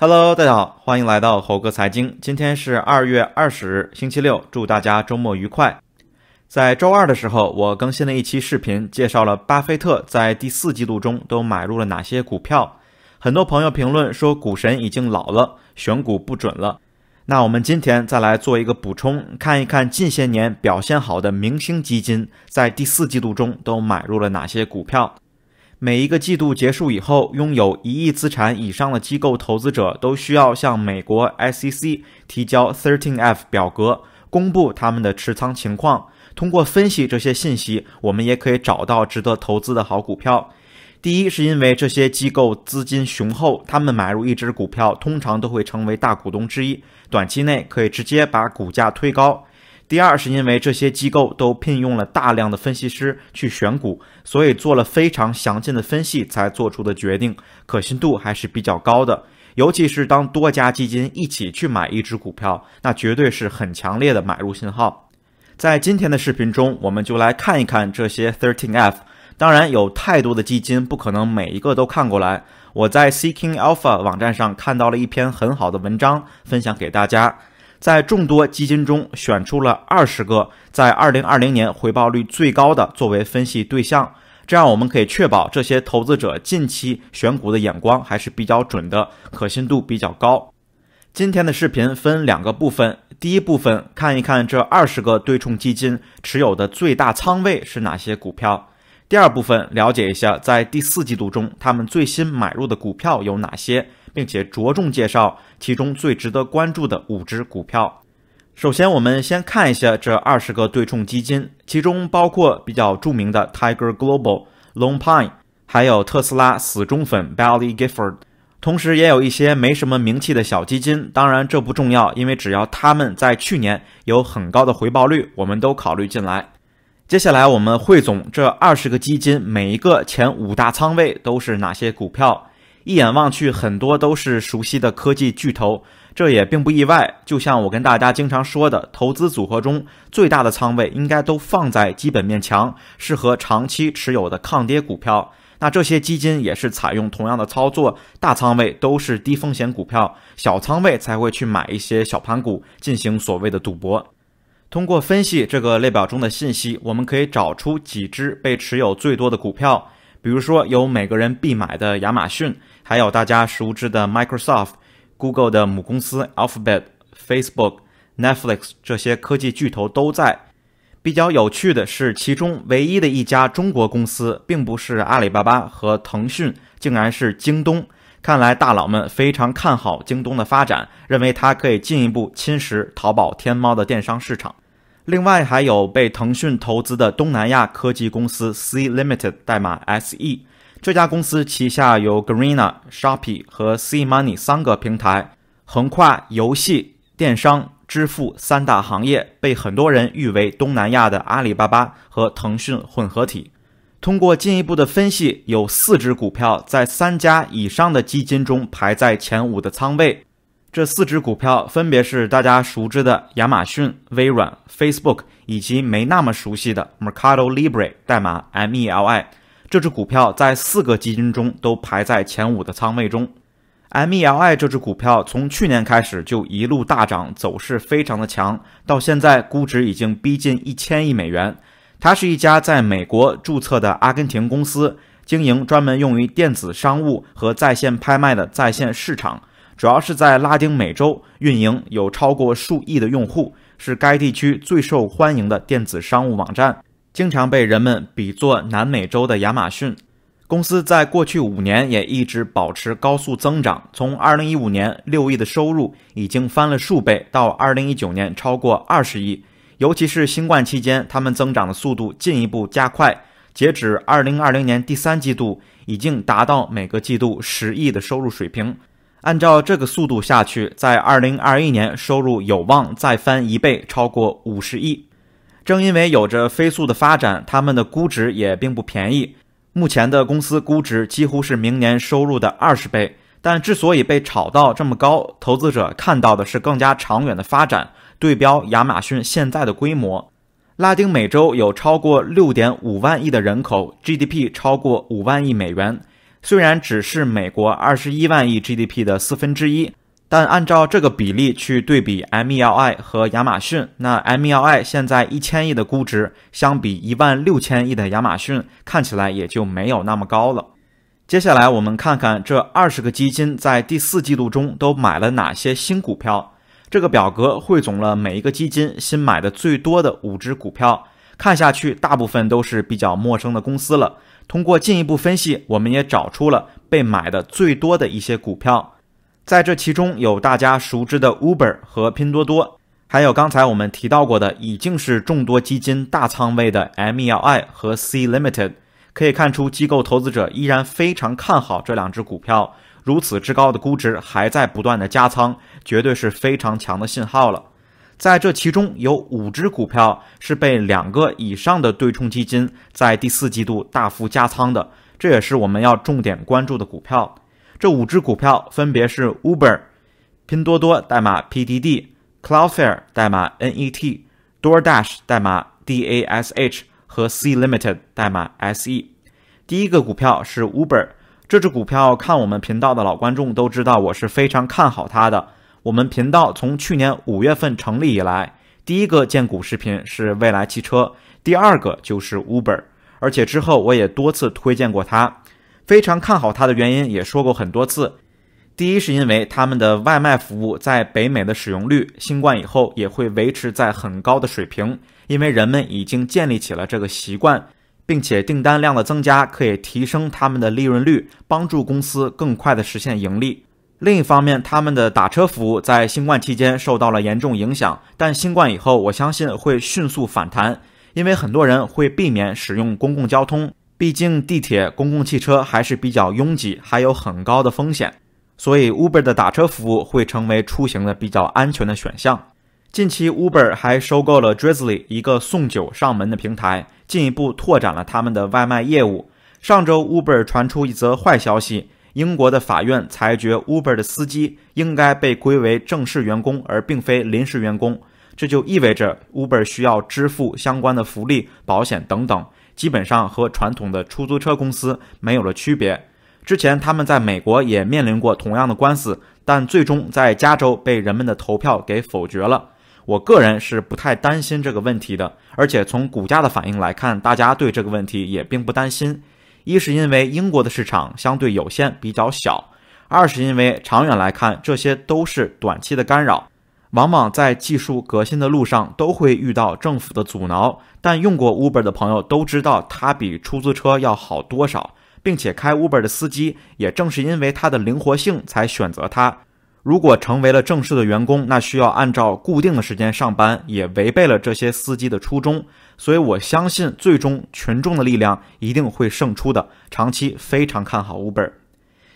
Hello，大家好，欢迎来到猴哥财经。今天是二月二十日，星期六，祝大家周末愉快。在周二的时候，我更新了一期视频，介绍了巴菲特在第四季度中都买入了哪些股票。很多朋友评论说，股神已经老了，选股不准了。那我们今天再来做一个补充，看一看近些年表现好的明星基金在第四季度中都买入了哪些股票。每一个季度结束以后，拥有一亿资产以上的机构投资者都需要向美国 S C C 提交 Thirteen F 表格，公布他们的持仓情况。通过分析这些信息，我们也可以找到值得投资的好股票。第一，是因为这些机构资金雄厚，他们买入一只股票，通常都会成为大股东之一，短期内可以直接把股价推高。第二是因为这些机构都聘用了大量的分析师去选股，所以做了非常详尽的分析才做出的决定，可信度还是比较高的。尤其是当多家基金一起去买一只股票，那绝对是很强烈的买入信号。在今天的视频中，我们就来看一看这些 Thirteen f 当然，有太多的基金不可能每一个都看过来。我在 Seeking Alpha 网站上看到了一篇很好的文章，分享给大家。在众多基金中选出了二十个在二零二零年回报率最高的作为分析对象，这样我们可以确保这些投资者近期选股的眼光还是比较准的，可信度比较高。今天的视频分两个部分，第一部分看一看这二十个对冲基金持有的最大仓位是哪些股票，第二部分了解一下在第四季度中他们最新买入的股票有哪些。并且着重介绍其中最值得关注的五只股票。首先，我们先看一下这二十个对冲基金，其中包括比较著名的 Tiger Global、Long Pine，还有特斯拉死忠粉 b a l l y Gifford，同时也有一些没什么名气的小基金。当然，这不重要，因为只要他们在去年有很高的回报率，我们都考虑进来。接下来，我们汇总这二十个基金每一个前五大仓位都是哪些股票。一眼望去，很多都是熟悉的科技巨头，这也并不意外。就像我跟大家经常说的，投资组合中最大的仓位应该都放在基本面强、适合长期持有的抗跌股票。那这些基金也是采用同样的操作，大仓位都是低风险股票，小仓位才会去买一些小盘股进行所谓的赌博。通过分析这个列表中的信息，我们可以找出几只被持有最多的股票。比如说，有每个人必买的亚马逊，还有大家熟知的 Microsoft、Google 的母公司 Alphabet、Facebook、Netflix 这些科技巨头都在。比较有趣的是，其中唯一的一家中国公司，并不是阿里巴巴和腾讯，竟然是京东。看来大佬们非常看好京东的发展，认为它可以进一步侵蚀淘宝、天猫的电商市场。另外还有被腾讯投资的东南亚科技公司 C Limited（ 代码 SE），这家公司旗下有 g a r e n a Shopee 和 C Money 三个平台，横跨游戏、电商、支付三大行业，被很多人誉为东南亚的阿里巴巴和腾讯混合体。通过进一步的分析，有四只股票在三家以上的基金中排在前五的仓位。这四只股票分别是大家熟知的亚马逊、微软、Facebook，以及没那么熟悉的 Mercado Libre，代码 MELI。这只股票在四个基金中都排在前五的仓位中。MELI 这只股票从去年开始就一路大涨，走势非常的强，到现在估值已经逼近一千亿美元。它是一家在美国注册的阿根廷公司，经营专门用于电子商务和在线拍卖的在线市场。主要是在拉丁美洲运营，有超过数亿的用户，是该地区最受欢迎的电子商务网站，经常被人们比作南美洲的亚马逊。公司在过去五年也一直保持高速增长，从2015年六亿的收入已经翻了数倍，到2019年超过二十亿。尤其是新冠期间，他们增长的速度进一步加快，截止2020年第三季度已经达到每个季度十亿的收入水平。按照这个速度下去，在二零二一年收入有望再翻一倍，超过五十亿。正因为有着飞速的发展，他们的估值也并不便宜。目前的公司估值几乎是明年收入的二十倍。但之所以被炒到这么高，投资者看到的是更加长远的发展。对标亚马逊现在的规模，拉丁美洲有超过六点五万亿的人口，GDP 超过五万亿美元。虽然只是美国二十一万亿 GDP 的四分之一，但按照这个比例去对比 MELI 和亚马逊，那 MELI 现在一千亿的估值，相比一万六千亿的亚马逊，看起来也就没有那么高了。接下来我们看看这二十个基金在第四季度中都买了哪些新股票。这个表格汇总了每一个基金新买的最多的五只股票。看下去，大部分都是比较陌生的公司了。通过进一步分析，我们也找出了被买的最多的一些股票，在这其中有大家熟知的 Uber 和拼多多，还有刚才我们提到过的，已经是众多基金大仓位的 MLI 和 C Limited。可以看出，机构投资者依然非常看好这两只股票，如此之高的估值还在不断的加仓，绝对是非常强的信号了。在这其中有五只股票是被两个以上的对冲基金在第四季度大幅加仓的，这也是我们要重点关注的股票。这五只股票分别是 Uber、拼多多（代码 PDD）、Cloudflare（ 代码 NET）、DoorDash（ 代码 DASH） 和 C Limited（ 代码 SE）。第一个股票是 Uber，这只股票看我们频道的老观众都知道，我是非常看好它的。我们频道从去年五月份成立以来，第一个荐股视频是蔚来汽车，第二个就是 Uber，而且之后我也多次推荐过它，非常看好它的原因也说过很多次。第一是因为他们的外卖服务在北美的使用率，新冠以后也会维持在很高的水平，因为人们已经建立起了这个习惯，并且订单量的增加可以提升他们的利润率，帮助公司更快的实现盈利。另一方面，他们的打车服务在新冠期间受到了严重影响，但新冠以后，我相信会迅速反弹，因为很多人会避免使用公共交通，毕竟地铁、公共汽车还是比较拥挤，还有很高的风险，所以 Uber 的打车服务会成为出行的比较安全的选项。近期，Uber 还收购了 Drizzly 一个送酒上门的平台，进一步拓展了他们的外卖业务。上周，Uber 传出一则坏消息。英国的法院裁决，Uber 的司机应该被归为正式员工，而并非临时员工。这就意味着 Uber 需要支付相关的福利、保险等等，基本上和传统的出租车公司没有了区别。之前他们在美国也面临过同样的官司，但最终在加州被人们的投票给否决了。我个人是不太担心这个问题的，而且从股价的反应来看，大家对这个问题也并不担心。一是因为英国的市场相对有限，比较小；二是因为长远来看，这些都是短期的干扰，往往在技术革新的路上都会遇到政府的阻挠。但用过 Uber 的朋友都知道，它比出租车要好多少，并且开 Uber 的司机也正是因为它的灵活性才选择它。如果成为了正式的员工，那需要按照固定的时间上班，也违背了这些司机的初衷。所以我相信，最终群众的力量一定会胜出的。长期非常看好 Uber。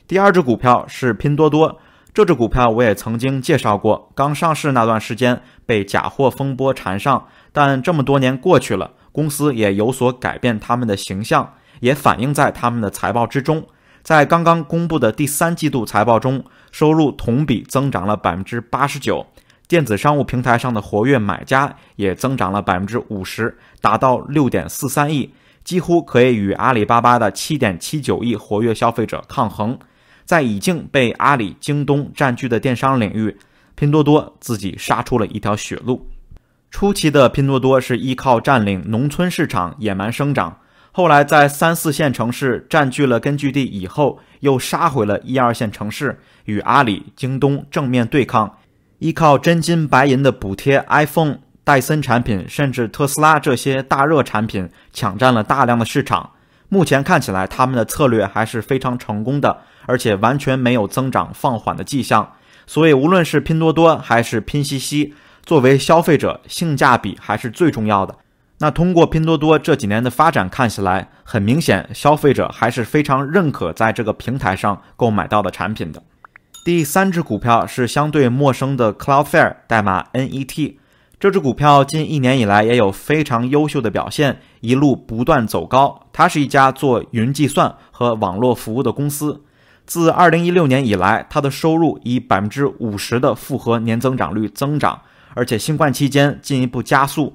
第二只股票是拼多多，这只股票我也曾经介绍过。刚上市那段时间被假货风波缠上，但这么多年过去了，公司也有所改变，他们的形象也反映在他们的财报之中。在刚刚公布的第三季度财报中，收入同比增长了百分之八十九，电子商务平台上的活跃买家也增长了百分之五十，达到六点四三亿，几乎可以与阿里巴巴的七点七九亿活跃消费者抗衡。在已经被阿里、京东占据的电商领域，拼多多自己杀出了一条血路。初期的拼多多是依靠占领农村市场野蛮生长。后来在三四线城市占据了根据地以后，又杀回了一二线城市，与阿里、京东正面对抗，依靠真金白银的补贴，iPhone、戴森产品，甚至特斯拉这些大热产品，抢占了大量的市场。目前看起来，他们的策略还是非常成功的，而且完全没有增长放缓的迹象。所以，无论是拼多多还是拼夕夕，作为消费者，性价比还是最重要的。那通过拼多多这几年的发展，看起来很明显，消费者还是非常认可在这个平台上购买到的产品的。第三只股票是相对陌生的 Cloudflare，代码 N E T。这只股票近一年以来也有非常优秀的表现，一路不断走高。它是一家做云计算和网络服务的公司。自2016年以来，它的收入以百分之五十的复合年增长率增长，而且新冠期间进一步加速。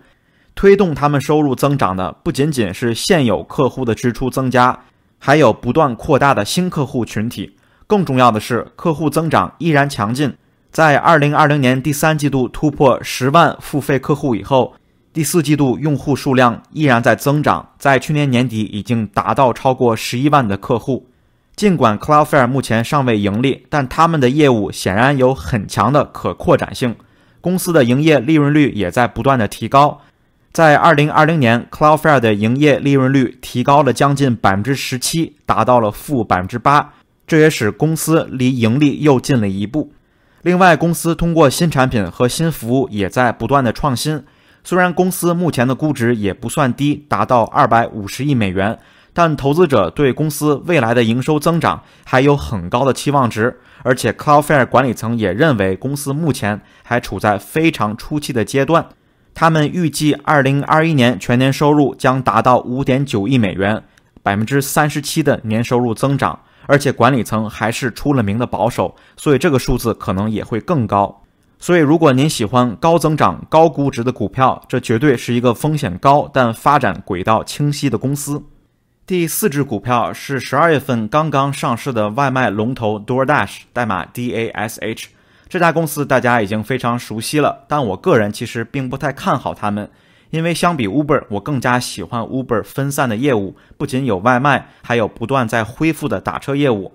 推动他们收入增长的不仅仅是现有客户的支出增加，还有不断扩大的新客户群体。更重要的是，客户增长依然强劲。在2020年第三季度突破十万付费客户以后，第四季度用户数量依然在增长，在去年年底已经达到超过十一万的客户。尽管 Cloudflare 目前尚未盈利，但他们的业务显然有很强的可扩展性。公司的营业利润率也在不断的提高。在二零二零年，Cloudflare 的营业利润率提高了将近百分之十七，达到了负百分之八，这也使公司离盈利又近了一步。另外，公司通过新产品和新服务也在不断的创新。虽然公司目前的估值也不算低，达到二百五十亿美元，但投资者对公司未来的营收增长还有很高的期望值。而且，Cloudflare 管理层也认为，公司目前还处在非常初期的阶段。他们预计，二零二一年全年收入将达到五点九亿美元，百分之三十七的年收入增长，而且管理层还是出了名的保守，所以这个数字可能也会更高。所以，如果您喜欢高增长、高估值的股票，这绝对是一个风险高但发展轨道清晰的公司。第四只股票是十二月份刚刚上市的外卖龙头 DoorDash，代码 DASH。这家公司大家已经非常熟悉了，但我个人其实并不太看好他们，因为相比 Uber，我更加喜欢 Uber 分散的业务，不仅有外卖，还有不断在恢复的打车业务。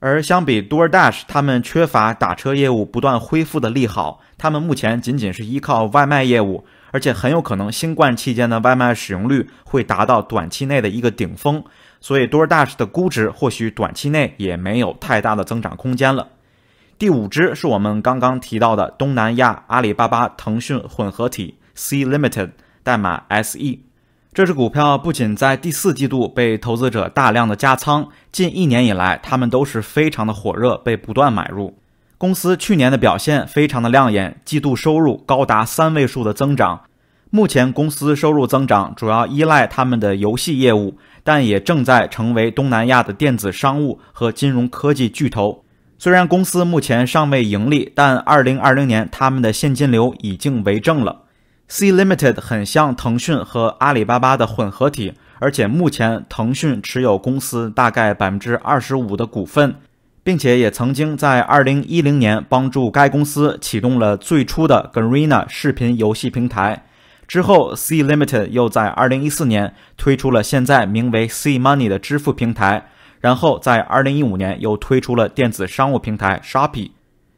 而相比 DoorDash，他们缺乏打车业务不断恢复的利好，他们目前仅仅是依靠外卖业务，而且很有可能新冠期间的外卖使用率会达到短期内的一个顶峰，所以 DoorDash 的估值或许短期内也没有太大的增长空间了。第五只是我们刚刚提到的东南亚阿里巴巴腾讯混合体 C Limited，代码 S E，这只股票不仅在第四季度被投资者大量的加仓，近一年以来他们都是非常的火热，被不断买入。公司去年的表现非常的亮眼，季度收入高达三位数的增长。目前公司收入增长主要依赖他们的游戏业务，但也正在成为东南亚的电子商务和金融科技巨头。虽然公司目前尚未盈利，但二零二零年他们的现金流已经为正了。C Limited 很像腾讯和阿里巴巴的混合体，而且目前腾讯持有公司大概百分之二十五的股份，并且也曾经在二零一零年帮助该公司启动了最初的 Garena 视频游戏平台。之后，C Limited 又在二零一四年推出了现在名为 C Money 的支付平台。然后在二零一五年又推出了电子商务平台 Shopee，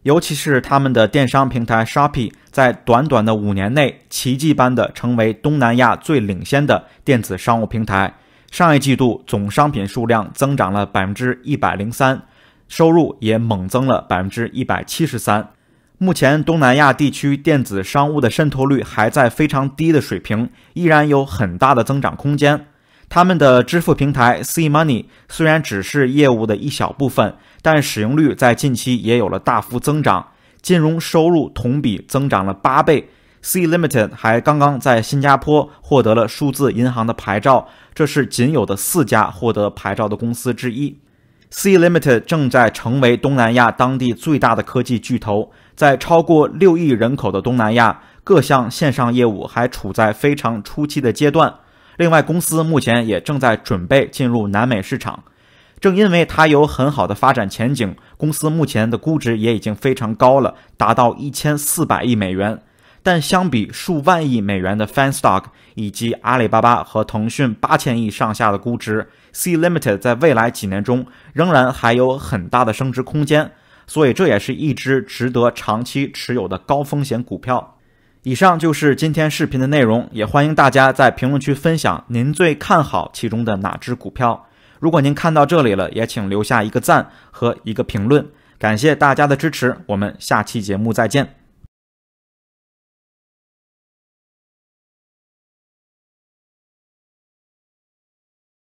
尤其是他们的电商平台 Shopee，在短短的五年内奇迹般的成为东南亚最领先的电子商务平台。上一季度总商品数量增长了百分之一百零三，收入也猛增了百分之一百七十三。目前东南亚地区电子商务的渗透率还在非常低的水平，依然有很大的增长空间。他们的支付平台 C Money 虽然只是业务的一小部分，但使用率在近期也有了大幅增长，金融收入同比增长了八倍。C Limited 还刚刚在新加坡获得了数字银行的牌照，这是仅有的四家获得牌照的公司之一。C Limited 正在成为东南亚当地最大的科技巨头，在超过六亿人口的东南亚，各项线上业务还处在非常初期的阶段。另外，公司目前也正在准备进入南美市场。正因为它有很好的发展前景，公司目前的估值也已经非常高了，达到一千四百亿美元。但相比数万亿美元的 Fan Stock 以及阿里巴巴和腾讯八千亿上下的估值，C Limited 在未来几年中仍然还有很大的升值空间。所以，这也是一只值得长期持有的高风险股票。以上就是今天视频的内容，也欢迎大家在评论区分享您最看好其中的哪只股票。如果您看到这里了，也请留下一个赞和一个评论，感谢大家的支持。我们下期节目再见。